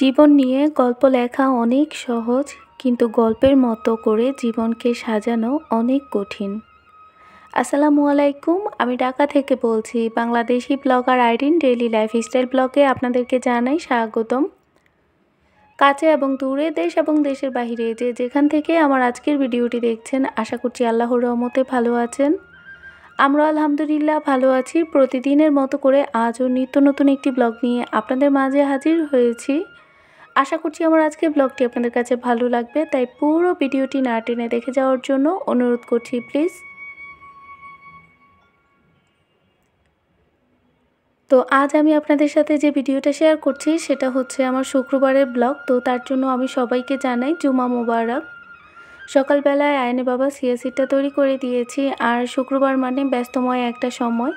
জীবন নিয়ে গল্প লেখা অনেক সহজ কিন্তু গল্পের মতো করে জীবনকে সাজানো অনেক কঠিন আসসালামু আলাইকুম আমি ঢাকা থেকে বলছি বাংলাদেশি ব্লগার আইডিন ডেইলি লাইফস্টাইল ব্লগে আপনাদেরকে জানাই স্বাগতম কাছে এবং দূরে দেশ এবং দেশের বাহিরে যে যেখান থেকে আমার আজকের ভিডিওটি দেখছেন আশা করছি আল্লাহর রহমতে ভালো আছেন আমরা আলহামদুলিল্লাহ ভালো আছি প্রতিদিনের মতো করে আজও নিত্য নতুন একটি ব্লগ নিয়ে আপনাদের মাঝে হাজির হয়েছি আশা করছি আমার আজকে ব্লগটি আপনাদের কাছে ভালো লাগবে তাই পুরো ভিডিওটি না টেনে দেখে যাওয়ার জন্য অনুরোধ করছি প্লিজ তো আজ আমি আপনাদের সাথে যে ভিডিওটা শেয়ার করছি সেটা হচ্ছে আমার শুক্রবারের ব্লগ তো তার জন্য আমি সবাইকে জানাই জুমা মোবারক সকালবেলায় আয়নে বাবা সিএসিটা e তৈরি করে দিয়েছি আর শুক্রবার মানে ব্যস্তময় একটা সময়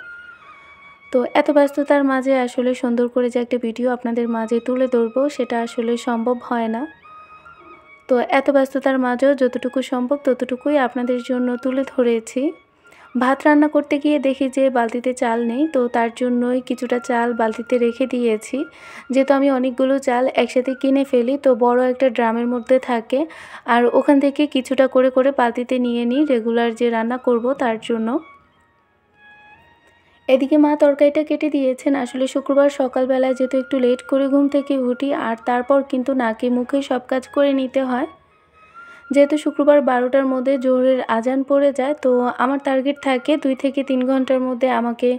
তো এত ব্যস্ততার মাঝে আসলে সুন্দর করে যে একটা ভিডিও আপনাদের মাঝে তুলে ধরবো সেটা আসলে সম্ভব হয় না তো এত ব্যস্ততার মাঝেও যতটুকু সম্ভব ততটুকুই আপনাদের জন্য তুলে ধরেছি ভাত রান্না করতে গিয়ে দেখি যে বালতিতে চাল নেই তো তার জন্যই কিছুটা চাল বালতিতে রেখে দিয়েছি যেহেতু আমি অনেকগুলো চাল একসাথে কিনে ফেলি তো বড় একটা ড্রামের মধ্যে থাকে আর ওখান থেকে কিছুটা করে করে বালতিতে নিয়ে নিই রেগুলার যে রান্না করব তার জন্য এদিকে মা তরকারিটা কেটে দিয়েছেন আসলে শুক্রবার সকালবেলায় যেহেতু একটু লেট করে ঘুম থেকে উঠি আর তারপর কিন্তু নাকে মুখে সব কাজ করে নিতে হয় যেহেতু শুক্রবার বারোটার মধ্যে জোহরের আজান পড়ে যায় তো আমার টার্গেট থাকে দুই থেকে তিন ঘন্টার মধ্যে আমাকে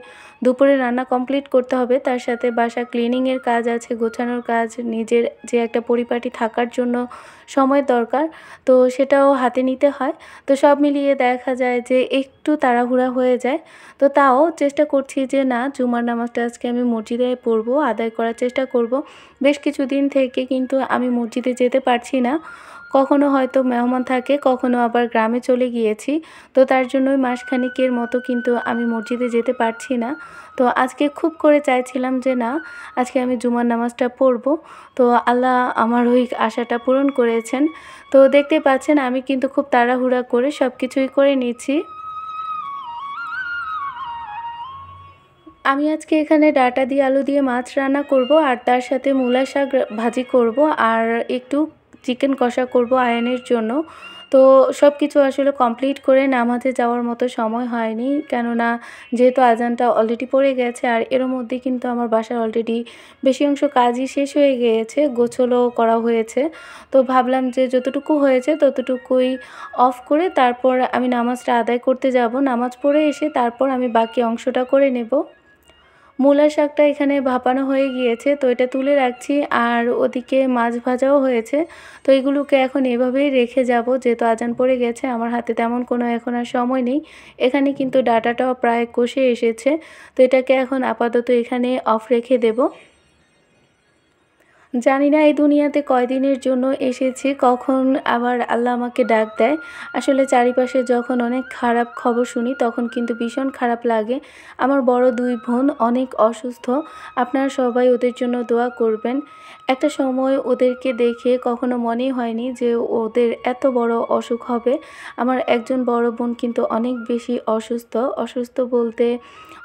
দুপুরে রান্না কমপ্লিট করতে হবে তার সাথে বাসা ক্লিনিংয়ের কাজ আছে গোছানোর কাজ নিজের যে একটা পরিপাটি থাকার জন্য সময় দরকার তো সেটাও হাতে নিতে হয় তো সব মিলিয়ে দেখা যায় যে একটু তাড়াহুড়া হয়ে যায় তো তাও চেষ্টা করছি যে না জুমার নামাজটা আজকে আমি মসজিদে পড়বো আদায় করার চেষ্টা করব বেশ কিছুদিন থেকে কিন্তু আমি মসজিদে যেতে পারছি না কখনো হয়তো মেহমান থাকে কখনো আবার গ্রামে চলে গিয়েছি তো তার জন্যই মাসখানিকের মতো কিন্তু আমি মসজিদে যেতে পারছি না তো আজকে খুব করে চাইছিলাম যে না আজকে আমি জুমার নামাজটা পড়ব তো আল্লাহ আমার ওই আশাটা পূরণ করেছেন তো দেখতে পাচ্ছেন আমি কিন্তু খুব তাড়াহুড়া করে সব কিছুই করে নিচ্ছি আমি আজকে এখানে ডাটা দিয়ে আলু দিয়ে মাছ রান্না করব আর তার সাথে মূলা শাক ভাজি করব আর একটু চিকেন কষা করব আয়নের জন্য তো সব কিছু আসলে কমপ্লিট করে নামাজে যাওয়ার মতো সময় হয়নি কেননা যেহেতু আজানটা অলরেডি পড়ে গেছে আর এর মধ্যে কিন্তু আমার বাসার অলরেডি বেশি অংশ কাজই শেষ হয়ে গিয়েছে গোছলও করা হয়েছে তো ভাবলাম যে যতটুকু হয়েছে ততটুকুই অফ করে তারপর আমি নামাজটা আদায় করতে যাব নামাজ পড়ে এসে তারপর আমি বাকি অংশটা করে নেব মূলা শাকটা এখানে ভাপানো হয়ে গিয়েছে তো এটা তুলে রাখছি আর ওদিকে মাছ ভাজাও হয়েছে তো এগুলোকে এখন এভাবেই রেখে যাব যেহেতু আজান পড়ে গেছে আমার হাতে তেমন কোনো এখন আর সময় নেই এখানে কিন্তু ডাটাটাও প্রায় কষে এসেছে তো এটাকে এখন আপাতত এখানে অফ রেখে দেবো জানি না এই দুনিয়াতে কয়দিনের জন্য এসেছি কখন আবার আল্লাহ আমাকে ডাক দেয় আসলে চারিপাশে যখন অনেক খারাপ খবর শুনি তখন কিন্তু ভীষণ খারাপ লাগে আমার বড় দুই বোন অনেক অসুস্থ আপনারা সবাই ওদের জন্য দোয়া করবেন একটা সময় ওদেরকে দেখে কখনো মনে হয়নি যে ওদের এত বড় অসুখ হবে আমার একজন বড় বোন কিন্তু অনেক বেশি অসুস্থ অসুস্থ বলতে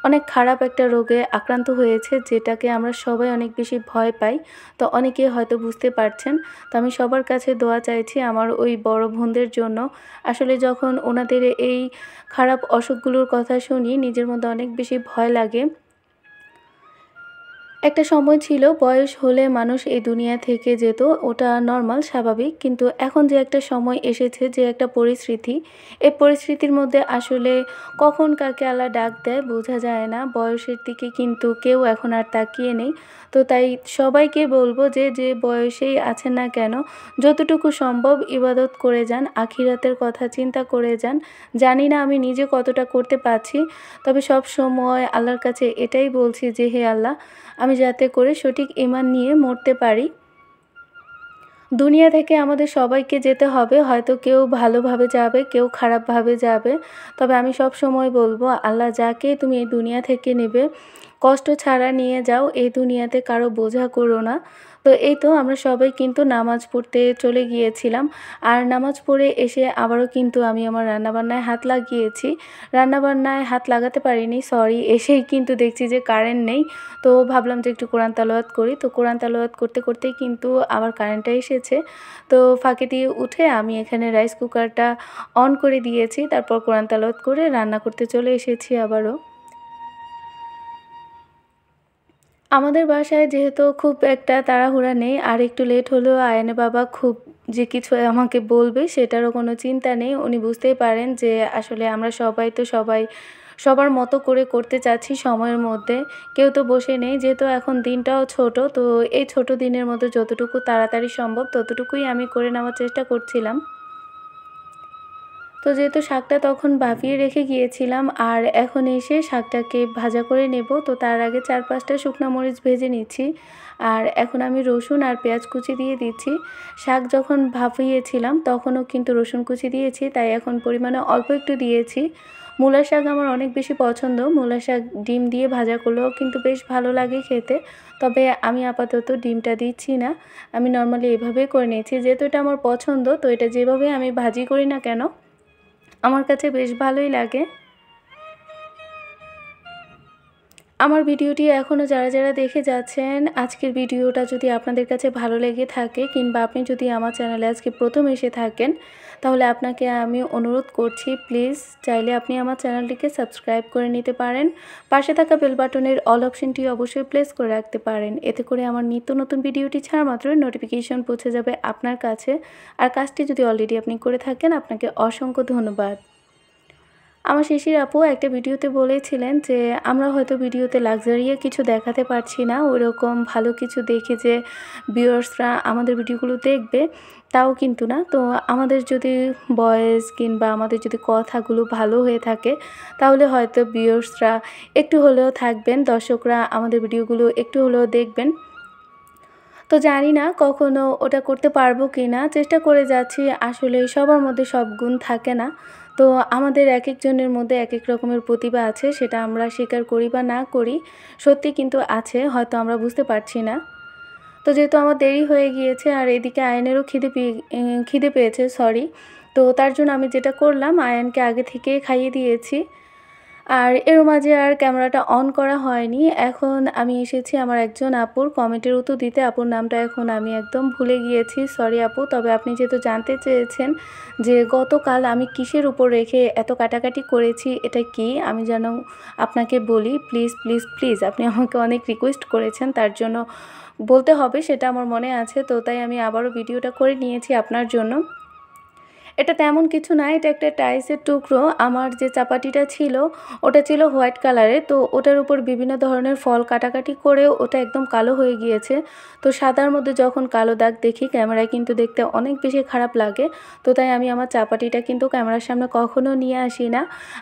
অনেক খারাপ একটা রোগে আক্রান্ত হয়েছে যেটাকে আমরা সবাই অনেক বেশি ভয় পাই তো অনেকে হয়তো বুঝতে পারছেন তো আমি সবার কাছে দোয়া চাইছি আমার ওই বড় বোনদের জন্য আসলে যখন ওনাদের এই খারাপ অসুখগুলোর কথা শুনি নিজের মধ্যে অনেক বেশি ভয় লাগে একটা সময় ছিল বয়স হলে মানুষ এই দুনিয়া থেকে যেত ওটা নর্মাল স্বাভাবিক কিন্তু এখন যে একটা সময় এসেছে যে একটা পরিস্থিতি এই পরিস্থিতির মধ্যে আসলে কখন কাকে আলা ডাক দেয় বোঝা যায় না বয়সের দিকে কিন্তু কেউ এখন আর তাকিয়ে নেই তো তাই সবাইকে বলবো যে যে বয়সেই আছেন না কেন যতটুকু সম্ভব ইবাদত করে যান আখিরাতের কথা চিন্তা করে যান জানি না আমি নিজে কতটা করতে পারছি তবে সব সময় আল্লাহর কাছে এটাই বলছি যে হে আল্লাহ আমি যাতে করে সঠিক ইমান নিয়ে মরতে পারি দুনিয়া থেকে আমাদের সবাইকে যেতে হবে হয়তো কেউ ভালোভাবে যাবে কেউ খারাপভাবে যাবে তবে আমি সব সময় বলবো আল্লাহ যাকে তুমি এই দুনিয়া থেকে নেবে কষ্ট ছাড়া নিয়ে যাও এই দুনিয়াতে কারো বোঝা করো না তো এই তো আমরা সবাই কিন্তু নামাজ পড়তে চলে গিয়েছিলাম আর নামাজ পড়ে এসে আবারও কিন্তু আমি আমার রান্নাবান্নায় হাত লাগিয়েছি রান্নাবান্নায় হাত লাগাতে পারিনি সরি এসেই কিন্তু দেখছি যে কারেন্ট নেই তো ভাবলাম যে একটু কোরআন তালোয়াত করি তো কোরআন তালোয়াত করতে করতেই কিন্তু আবার কারেন্টটা এসেছে তো ফাঁকে দিয়ে উঠে আমি এখানে রাইস কুকারটা অন করে দিয়েছি তারপর কোরআন তালোয়াত করে রান্না করতে চলে এসেছি আবারও আমাদের বাসায় যেহেতু খুব একটা তাড়াহুড়া নেই আর একটু লেট হলেও আয়নে বাবা খুব যে কিছু আমাকে বলবে সেটারও কোনো চিন্তা নেই উনি বুঝতেই পারেন যে আসলে আমরা সবাই তো সবাই সবার মতো করে করতে চাচ্ছি সময়ের মধ্যে কেউ তো বসে নেই যেহেতু এখন দিনটাও ছোট তো এই ছোট দিনের মধ্যে যতটুকু তাড়াতাড়ি সম্ভব ততটুকুই আমি করে নেওয়ার চেষ্টা করছিলাম তো যেহেতু শাকটা তখন বাফিয়ে রেখে গিয়েছিলাম আর এখন এসে শাকটাকে ভাজা করে নেব তো তার আগে চার পাঁচটা শুকনা মরিচ ভেজে নিচ্ছি আর এখন আমি রসুন আর পেঁয়াজ কুচি দিয়ে দিচ্ছি শাক যখন ভাফিয়েছিলাম তখনও কিন্তু রসুন কুচি দিয়েছি তাই এখন পরিমাণে অল্প একটু দিয়েছি মূলা শাক আমার অনেক বেশি পছন্দ মূলা শাক ডিম দিয়ে ভাজা করলেও কিন্তু বেশ ভালো লাগে খেতে তবে আমি আপাতত ডিমটা দিচ্ছি না আমি নর্মালি এভাবে করে নিয়েছি যেহেতু এটা আমার পছন্দ তো এটা যেভাবে আমি ভাজি করি না কেন আমার কাছে বেশ ভালোই লাগে আমার ভিডিওটি এখনও যারা যারা দেখে যাচ্ছেন আজকের ভিডিওটা যদি আপনাদের কাছে ভালো লেগে থাকে কিংবা আপনি যদি আমার চ্যানেলে আজকে প্রথম এসে থাকেন তাহলে আপনাকে আমি অনুরোধ করছি প্লিজ চাইলে আপনি আমার চ্যানেলটিকে সাবস্ক্রাইব করে নিতে পারেন পাশে থাকা বেল বাটনের অল অপশনটি অবশ্যই প্লেস করে রাখতে পারেন এতে করে আমার নিত্য নতুন ভিডিওটি ছাড়া মাত্র নোটিফিকেশন পৌঁছে যাবে আপনার কাছে আর কাজটি যদি অলরেডি আপনি করে থাকেন আপনাকে অসংখ্য ধন্যবাদ আমার শিশির আপু একটা ভিডিওতে বলেছিলেন যে আমরা হয়তো ভিডিওতে লাক্সারিয়া কিছু দেখাতে পারছি না ওরকম ভালো কিছু দেখে যে ভিউয়ার্সরা আমাদের ভিডিওগুলো দেখবে তাও কিন্তু না তো আমাদের যদি বয়েস কিংবা আমাদের যদি কথাগুলো ভালো হয়ে থাকে তাহলে হয়তো ভিউয়ার্সরা একটু হলেও থাকবেন দর্শকরা আমাদের ভিডিওগুলো একটু হলেও দেখবেন তো জানি না কখনো ওটা করতে পারবো কি না চেষ্টা করে যাচ্ছি আসলে সবার মধ্যে সব গুণ থাকে না তো আমাদের এক একজনের মধ্যে এক এক রকমের প্রতিভা আছে সেটা আমরা স্বীকার করি বা না করি সত্যি কিন্তু আছে হয়তো আমরা বুঝতে পারছি না তো যেহেতু আমার দেরি হয়ে গিয়েছে আর এদিকে আয়নেরও খিদে পেয়ে খিদে পেয়েছে সরি তো তার জন্য আমি যেটা করলাম আয়নকে আগে থেকে খাইয়ে দিয়েছি আর এর মাঝে আর ক্যামেরাটা অন করা হয়নি এখন আমি এসেছি আমার একজন আপুর কমেন্টের উত্তর দিতে আপুর নামটা এখন আমি একদম ভুলে গিয়েছি সরি আপু তবে আপনি যেহেতু জানতে চেয়েছেন যে গতকাল আমি কিসের উপর রেখে এত কাটাকাটি করেছি এটা কি আমি যেন আপনাকে বলি প্লিজ প্লিজ প্লিজ আপনি আমাকে অনেক রিকোয়েস্ট করেছেন তার জন্য বলতে হবে সেটা আমার মনে আছে তো তাই আমি আবারও ভিডিওটা করে নিয়েছি আপনার জন্য এটা তেমন কিছু না এটা একটা টাইসের টুকরো আমার যে চাপাটিটা ছিল ওটা ছিল হোয়াইট কালারের তো ওটার উপর বিভিন্ন ধরনের ফল কাটাকাটি করে ওটা একদম কালো হয়ে গিয়েছে তো সাদার মধ্যে যখন কালো দাগ দেখি ক্যামেরায় কিন্তু দেখতে অনেক বেশি খারাপ লাগে তো তাই আমি আমার চাপাটিটা কিন্তু ক্যামেরার সামনে কখনো নিয়ে আসি না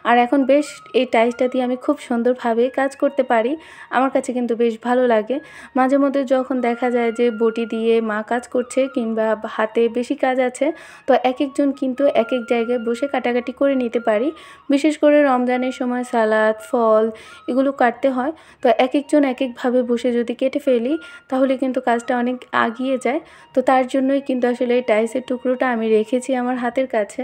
আর এখন বেশ এই টাইসটা দিয়ে আমি খুব সুন্দরভাবে কাজ করতে পারি আমার কাছে কিন্তু বেশ ভালো লাগে মাঝে মধ্যে যখন দেখা যায় যে বটি দিয়ে মা কাজ করছে কিংবা হাতে বেশি কাজ আছে তো এক একজন কি কিন্তু এক এক জায়গায় বসে কাটাকাটি করে নিতে পারি বিশেষ করে রমজানের সময় সালাদ ফল এগুলো কাটতে হয় তো এক একজন এক একভাবে বসে যদি কেটে ফেলি তাহলে কিন্তু কাজটা অনেক আগিয়ে যায় তো তার জন্যই কিন্তু আসলে এই টাইসের টুকরোটা আমি রেখেছি আমার হাতের কাছে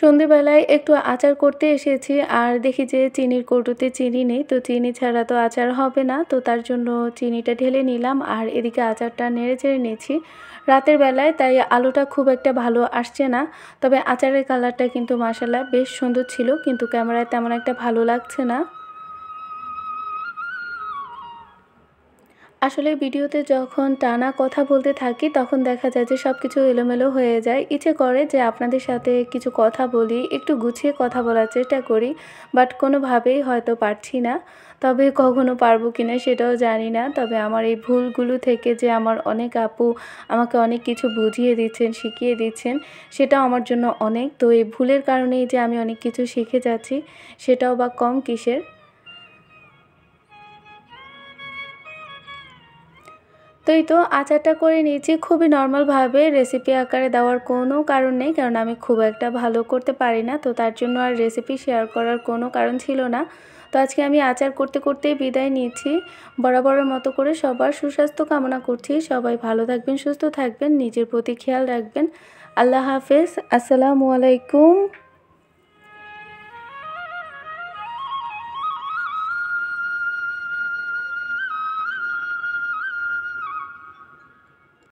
সন্ধেবেলায় একটু আচার করতে এসেছি আর দেখি যে চিনির কৌটোতে চিনি নেই তো চিনি ছাড়া তো আচার হবে না তো তার জন্য চিনিটা ঢেলে নিলাম আর এদিকে আচারটা নেড়ে চেড়ে নিয়েছি রাতের বেলায় তাই আলোটা খুব একটা ভালো আসছে না তবে আচারের কালারটা কিন্তু মাসাল্লাহ বেশ সুন্দর ছিল কিন্তু ক্যামেরায় তেমন একটা ভালো লাগছে না আসলে ভিডিওতে যখন টানা কথা বলতে থাকি তখন দেখা যায় যে সব কিছু এলোমেলো হয়ে যায় ইচ্ছে করে যে আপনাদের সাথে কিছু কথা বলি একটু গুছিয়ে কথা বলার চেষ্টা করি বাট কোনোভাবেই হয়তো পারছি না তবে কখনো পারবো কি না সেটাও জানি না তবে আমার এই ভুলগুলো থেকে যে আমার অনেক আপু আমাকে অনেক কিছু বুঝিয়ে দিচ্ছেন শিখিয়ে দিচ্ছেন সেটা আমার জন্য অনেক তো এই ভুলের কারণেই যে আমি অনেক কিছু শিখে যাচ্ছি সেটাও বা কম কিসের তো এই তো আচারটা করে নিয়েছি খুবই নর্মালভাবে রেসিপি আকারে দেওয়ার কোনো কারণ নেই কারণ আমি খুব একটা ভালো করতে পারি না তো তার জন্য আর রেসিপি শেয়ার করার কোনো কারণ ছিল না তো আজকে আমি আচার করতে করতেই বিদায় নিচ্ছি বরাবরের মতো করে সবার সুস্বাস্থ্য কামনা করছি সবাই ভালো থাকবেন সুস্থ থাকবেন নিজের প্রতি খেয়াল রাখবেন আল্লাহ হাফেজ আসসালামু আলাইকুম